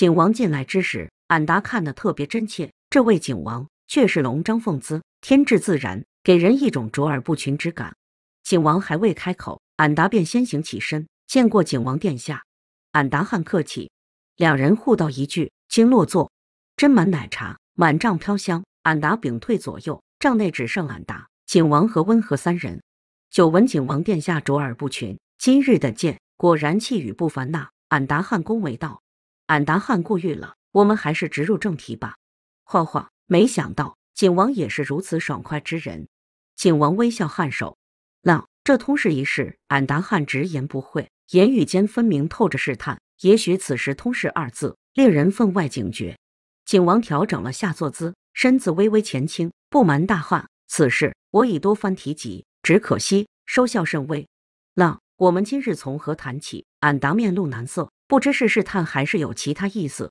景王进来之时，俺达看得特别真切。这位景王却是龙章凤姿，天质自然，给人一种卓尔不群之感。景王还未开口，俺达便先行起身，见过景王殿下。俺达汉客气，两人互道一句，请落座。斟满奶茶，满帐飘香。俺达屏退左右，帐内只剩俺达、景王和温和三人。久闻景王殿下卓尔不群，今日的见，果然气宇不凡呐！俺达汉恭维道。俺达汗过誉了，我们还是直入正题吧。花花，没想到景王也是如此爽快之人。景王微笑颔首。那这通事一事，俺达汗直言不讳，言语间分明透着试探。也许此时“通事”二字，令人分外警觉。景王调整了下坐姿，身子微微前倾。不瞒大汗，此事我已多番提及，只可惜收效甚微。那我们今日从何谈起？俺达面露难色。不知是试探还是有其他意思，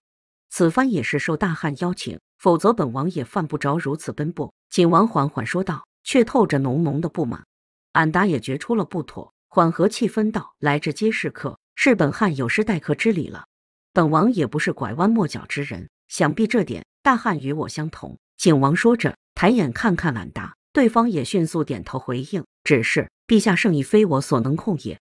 此番也是受大汉邀请，否则本王也犯不着如此奔波。景王缓缓说道，却透着浓浓的不满。俺答也觉出了不妥，缓和气氛道：“来这皆是客，是本汉有失待客之礼了。本王也不是拐弯抹角之人，想必这点大汉与我相同。”景王说着，抬眼看看俺答，对方也迅速点头回应。只是陛下圣意非我所能控也，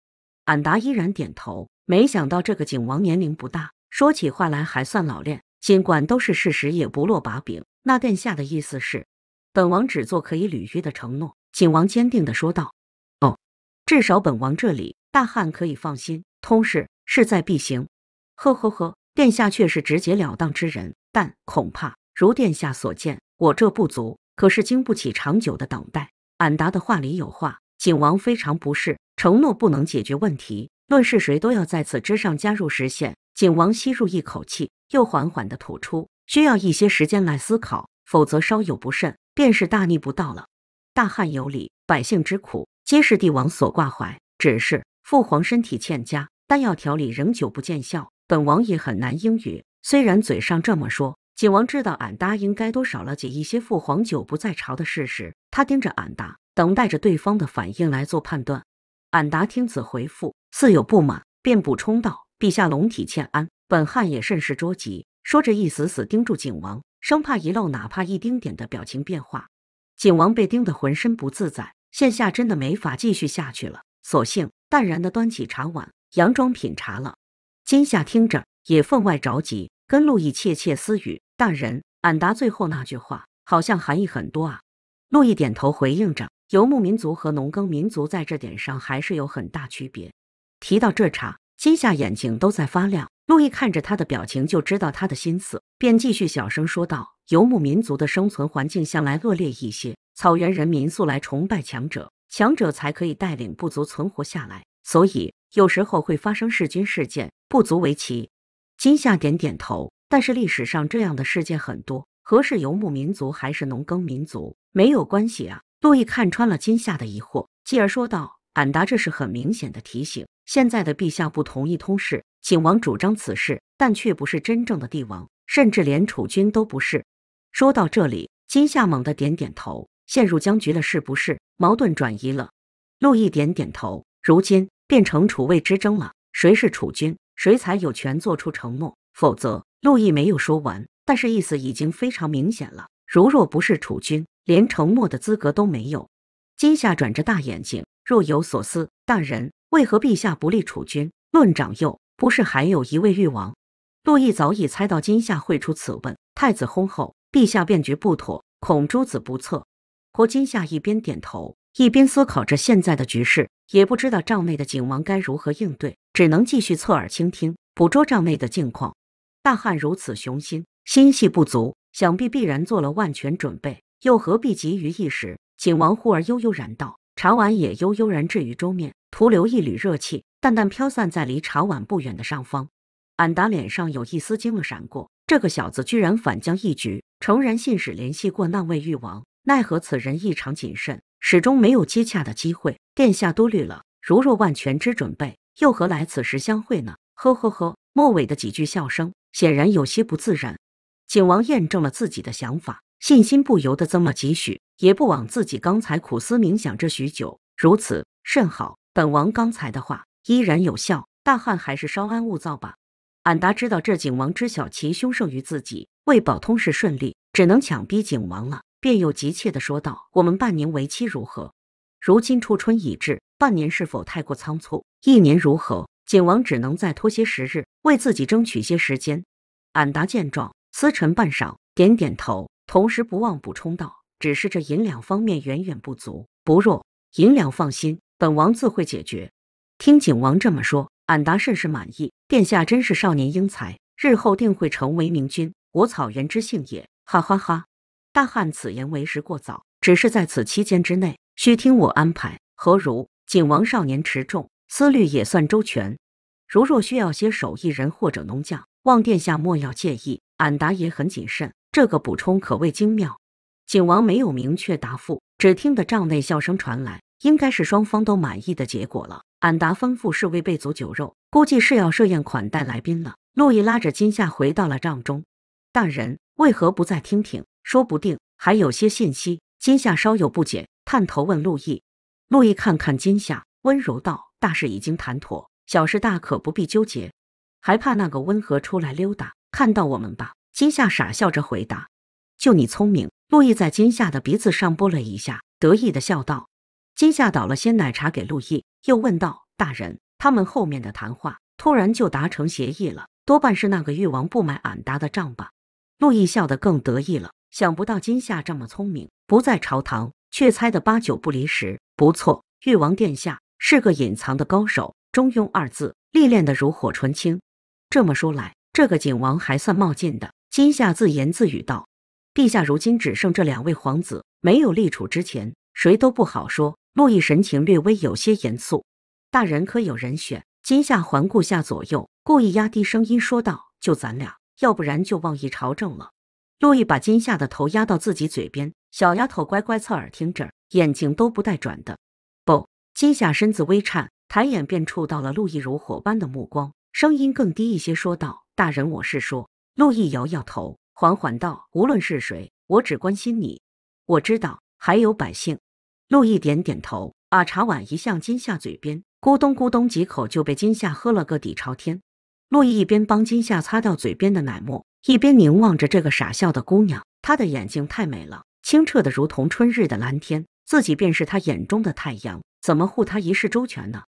俺答依然点头。没想到这个景王年龄不大，说起话来还算老练。尽管都是事实，也不落把柄。那殿下的意思是，本王只做可以履约的承诺。景王坚定地说道：“哦，至少本王这里，大汉可以放心。通事势在必行。”呵呵呵，殿下却是直截了当之人，但恐怕如殿下所见，我这不足，可是经不起长久的等待。俺答的话里有话，景王非常不适，承诺不能解决问题。论是谁，都要在此之上加入实现。景王吸入一口气，又缓缓地吐出，需要一些时间来思考，否则稍有不慎，便是大逆不道了。大汉有礼，百姓之苦，皆是帝王所挂怀。只是父皇身体欠佳，丹药调理仍旧不见效，本王也很难应允。虽然嘴上这么说，景王知道俺答应该多少了解一些父皇久不在朝的事实。他盯着俺答，等待着对方的反应来做判断。俺答听此回复，似有不满，便补充道：“陛下龙体欠安，本汉也甚是着急。”说着，一死死盯住景王，生怕遗漏哪怕一丁点的表情变化。景王被盯得浑身不自在，现下真的没法继续下去了，索性淡然的端起茶碗，佯装品茶了。今夏听着也分外着急，跟陆毅窃窃私语：“大人，俺答最后那句话好像含义很多啊。”陆毅点头回应着。游牧民族和农耕民族在这点上还是有很大区别。提到这茬，金夏眼睛都在发亮。路易看着他的表情，就知道他的心思，便继续小声说道：“游牧民族的生存环境向来恶劣一些，草原人民素来崇拜强者，强者才可以带领部族存活下来，所以有时候会发生弑君事件，不足为奇。”金夏点点头，但是历史上这样的事件很多，和是游牧民族还是农耕民族没有关系啊。陆毅看穿了金夏的疑惑，继而说道：“俺答这是很明显的提醒。现在的陛下不同意通事，请王主张此事，但却不是真正的帝王，甚至连储君都不是。”说到这里，金夏猛地点点头，陷入僵局了，是不是？矛盾转移了。陆毅点点头，如今变成储位之争了。谁是储君，谁才有权做出承诺。否则，陆毅没有说完，但是意思已经非常明显了。如若不是储君，连沉默的资格都没有。金夏转着大眼睛，若有所思。大人为何陛下不立储君？论长幼，不是还有一位誉王？陆绎早已猜到金夏会出此问。太子薨后，陛下便觉不妥，恐诸子不测。胡金夏一边点头，一边思考着现在的局势，也不知道账内的景王该如何应对，只能继续侧耳倾听，捕捉账内的境况。大汉如此雄心，心细不足，想必必然做了万全准备。又何必急于一时？景王忽而悠悠然道：“茶碗也悠悠然置于桌面，徒留一缕热气，淡淡飘散在离茶碗不远的上方。”安达脸上有一丝惊愕闪过，这个小子居然反将一局。诚然，信使联系过那位誉王，奈何此人异常谨慎，始终没有接洽的机会。殿下多虑了，如若万全之准备，又何来此时相会呢？呵呵呵，末尾的几句笑声显然有些不自然。景王验证了自己的想法。信心不由得增了几许，也不枉自己刚才苦思冥想这许久。如此甚好，本王刚才的话依然有效。大汉还是稍安勿躁吧。俺达知道这景王知晓其凶胜于自己，为保通事顺利，只能强逼景王了，便又急切地说道：“我们半年为期如何？如今初春已至，半年是否太过仓促？一年如何？景王只能再拖些时日，为自己争取些时间。”俺达见状，思沉半晌，点点头。同时不忘补充道：“只是这银两方面远远不足，不若银两放心，本王自会解决。”听景王这么说，俺答甚是满意。殿下真是少年英才，日后定会成为明君，我草原之幸也！哈哈哈！大汉此言为时过早，只是在此期间之内，需听我安排，何如？景王少年持重，思虑也算周全。如若需要些手艺人或者农匠，望殿下莫要介意，俺答也很谨慎。这个补充可谓精妙。景王没有明确答复，只听得帐内笑声传来，应该是双方都满意的结果了。俺达吩咐侍卫备足酒肉，估计是要设宴款待来宾了。路易拉着金夏回到了帐中，大人为何不再听听？说不定还有些信息。金夏稍有不解，探头问路易。路易看看金夏，温柔道：“大事已经谈妥，小事大可不必纠结，还怕那个温和出来溜达看到我们吧？”金夏傻笑着回答：“就你聪明。”陆毅在金夏的鼻子上拨了一下，得意的笑道：“金夏倒了些奶茶给陆毅，又问道：‘大人，他们后面的谈话突然就达成协议了，多半是那个誉王不买俺搭的账吧？’”陆毅笑得更得意了，想不到金夏这么聪明，不在朝堂却猜得八九不离十。不错，誉王殿下是个隐藏的高手，中庸二字历练得炉火纯青。这么说来，这个景王还算冒进的。金夏自言自语道：“陛下如今只剩这两位皇子，没有立储之前，谁都不好说。”陆毅神情略微有些严肃。大人可有人选？金夏环顾下左右，故意压低声音说道：“就咱俩，要不然就妄议朝政了。”陆毅把金夏的头压到自己嘴边，小丫头乖乖侧耳听着，眼睛都不带转的。不，金夏身子微颤，抬眼便触到了陆毅如火般的目光，声音更低一些说道：“大人，我是说。”陆毅摇摇头，缓缓道：“无论是谁，我只关心你。我知道还有百姓。”陆毅点点头，把茶碗移向金夏嘴边，咕咚咕咚几口就被金夏喝了个底朝天。陆毅一边帮金夏擦掉嘴边的奶沫，一边凝望着这个傻笑的姑娘。她的眼睛太美了，清澈的如同春日的蓝天，自己便是她眼中的太阳，怎么护她一世周全呢？